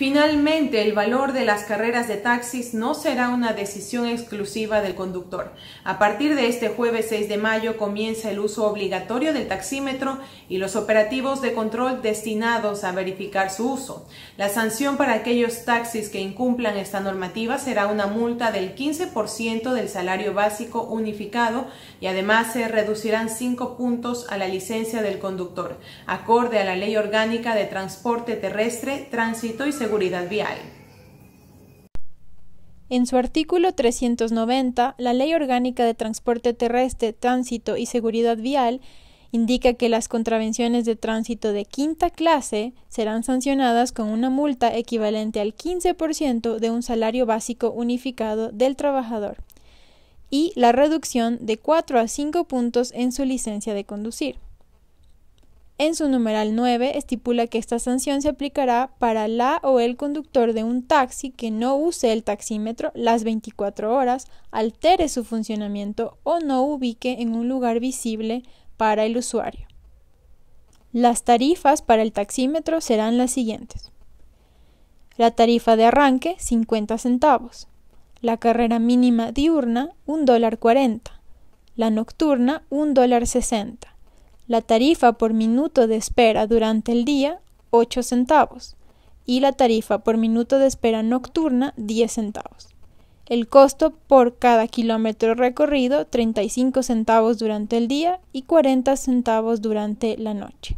Finalmente, el valor de las carreras de taxis no será una decisión exclusiva del conductor. A partir de este jueves 6 de mayo comienza el uso obligatorio del taxímetro y los operativos de control destinados a verificar su uso. La sanción para aquellos taxis que incumplan esta normativa será una multa del 15% del salario básico unificado y además se reducirán 5 puntos a la licencia del conductor, acorde a la Ley Orgánica de Transporte Terrestre, Tránsito y Seguridad vial. En su artículo 390, la Ley Orgánica de Transporte Terrestre, Tránsito y Seguridad Vial indica que las contravenciones de tránsito de quinta clase serán sancionadas con una multa equivalente al 15% de un salario básico unificado del trabajador y la reducción de 4 a 5 puntos en su licencia de conducir en su numeral 9 estipula que esta sanción se aplicará para la o el conductor de un taxi que no use el taxímetro las 24 horas, altere su funcionamiento o no ubique en un lugar visible para el usuario. Las tarifas para el taxímetro serán las siguientes. La tarifa de arranque 50 centavos, la carrera mínima diurna dólar $1.40, la nocturna dólar $1.60 la tarifa por minuto de espera durante el día 8 centavos y la tarifa por minuto de espera nocturna 10 centavos. El costo por cada kilómetro recorrido 35 centavos durante el día y 40 centavos durante la noche.